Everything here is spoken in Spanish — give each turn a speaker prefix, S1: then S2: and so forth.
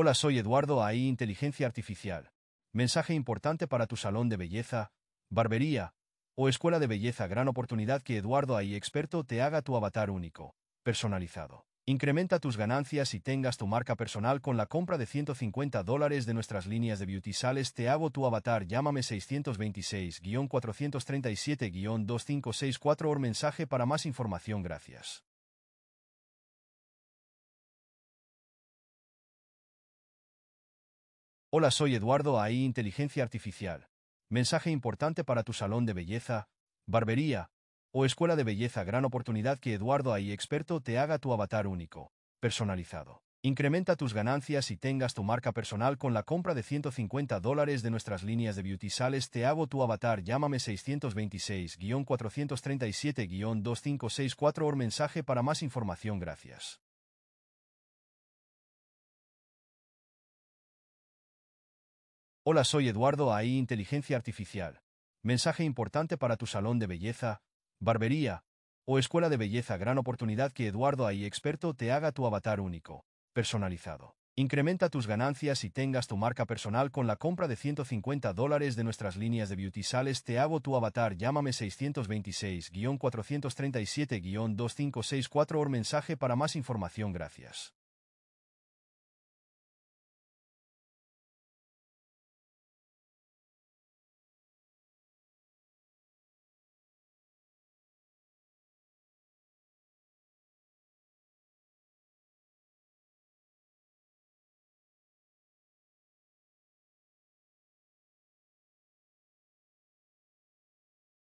S1: Hola, soy Eduardo AI Inteligencia Artificial. Mensaje importante para tu salón de belleza, barbería o escuela de belleza. Gran oportunidad que Eduardo AI Experto te haga tu avatar único, personalizado. Incrementa tus ganancias y tengas tu marca personal con la compra de 150 dólares de nuestras líneas de Beauty Sales. Te hago tu avatar. Llámame 626-437-2564 o mensaje para más información.
S2: Gracias. Hola, soy Eduardo AI Inteligencia Artificial. Mensaje
S1: importante para tu salón de belleza, barbería o escuela de belleza. Gran oportunidad que Eduardo AI Experto te haga tu avatar único, personalizado. Incrementa tus ganancias y tengas tu marca personal con la compra de 150 dólares de nuestras líneas de beauty sales. Te hago tu avatar. Llámame 626-437-2564 o
S2: mensaje para más información. Gracias. Hola, soy Eduardo AI Inteligencia Artificial.
S1: Mensaje importante para tu salón de belleza, barbería o escuela de belleza. Gran oportunidad que Eduardo AI Experto te haga tu avatar único, personalizado. Incrementa tus ganancias y tengas tu marca personal con la compra de 150 dólares de nuestras líneas de beauty sales. Te hago tu avatar. Llámame 626-437-2564
S2: o mensaje para más información. Gracias.